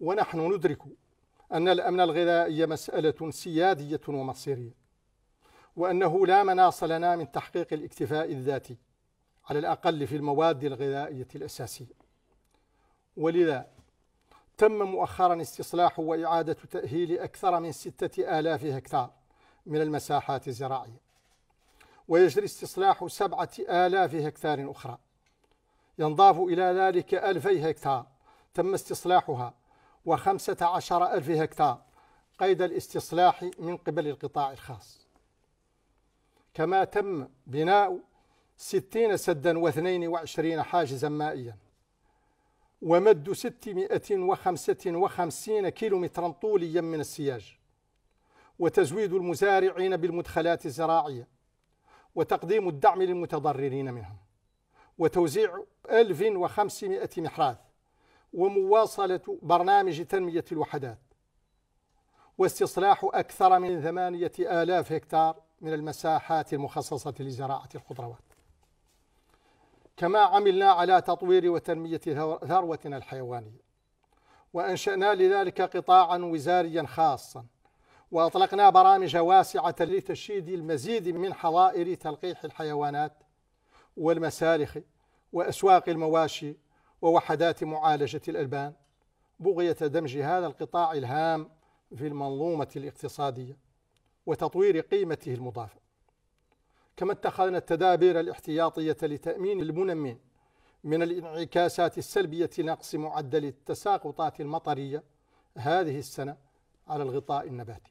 ونحن ندرك أن الأمن الغذائي مسألة سيادية ومصيرية وأنه لا مناص لنا من تحقيق الاكتفاء الذاتي على الأقل في المواد الغذائية الأساسية ولذا تم مؤخرا استصلاح وإعادة تأهيل أكثر من ستة آلاف هكتار من المساحات الزراعية ويجري استصلاح سبعة آلاف هكتار أخرى ينضاف إلى ذلك ألفي هكتار تم استصلاحها وخمسة عشر ألف هكتار قيد الاستصلاح من قبل القطاع الخاص كما تم بناء ستين سدا واثنين وعشرين حاجزا مائيا ومد ستمائة وخمسة وخمسين كيلومترا طوليا من السياج وتزويد المزارعين بالمدخلات الزراعية وتقديم الدعم للمتضررين منهم وتوزيع 1500 محراث ومواصلة برنامج تنمية الوحدات واستصلاح أكثر من ثمانية آلاف هكتار من المساحات المخصصة لزراعة الخضروات كما عملنا على تطوير وتنمية ثروتنا الحيوانية وأنشأنا لذلك قطاعا وزاريا خاصا وأطلقنا برامج واسعة لتشييد المزيد من حظائر تلقيح الحيوانات والمسالخ وأسواق المواشي ووحدات معالجة الألبان بغية دمج هذا القطاع الهام في المنظومة الاقتصادية وتطوير قيمته المضافة كما اتخذنا التدابير الاحتياطية لتأمين المنمين من الانعكاسات السلبية لنقص معدل التساقطات المطرية هذه السنة على الغطاء النباتي